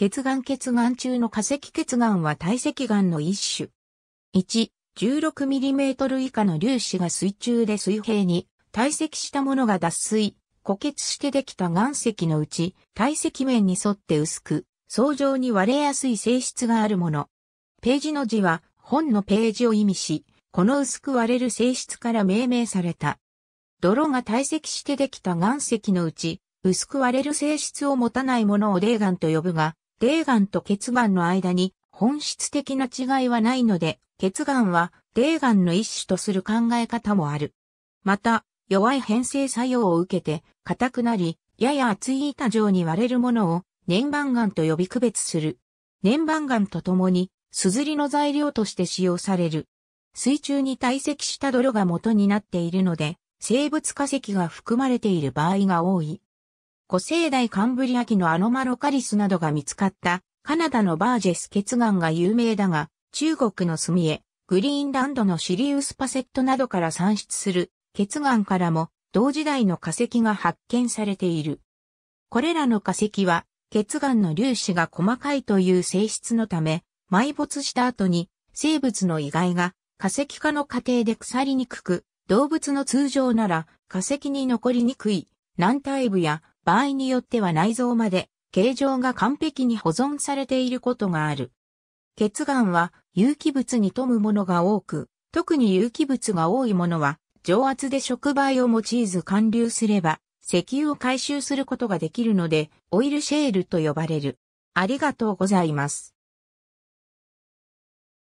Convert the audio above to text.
血癌血癌中の化石血癌は体積岩の一種。1、16mm 以下の粒子が水中で水平に堆積したものが脱水、固結してできた岩石のうち、体積面に沿って薄く、相乗に割れやすい性質があるもの。ページの字は本のページを意味し、この薄く割れる性質から命名された。泥が堆積してできた岩石のうち、薄く割れる性質を持たないものを泥岩と呼ぶが、ガンと血岩の間に本質的な違いはないので、血岩はーガンの一種とする考え方もある。また、弱い変成作用を受けて、硬くなり、やや厚い板状に割れるものを粘板岩と呼び区別する。粘板岩とともに、すずりの材料として使用される。水中に堆積した泥が元になっているので、生物化石が含まれている場合が多い。古生代カンブリア紀のアノマロカリスなどが見つかったカナダのバージェス血岩が有名だが、中国の墨絵、グリーンランドのシリウスパセットなどから産出する血岩からも同時代の化石が発見されている。これらの化石は血岩の粒子が細かいという性質のため、埋没した後に生物の遺骸が化石化の過程で腐りにくく、動物の通常なら化石に残りにくい軟体部や場合によっては内臓まで形状が完璧に保存されていることがある。血癌は有機物に富むものが多く、特に有機物が多いものは、上圧で触媒を用いず貫流すれば、石油を回収することができるので、オイルシェールと呼ばれる。ありがとうございます。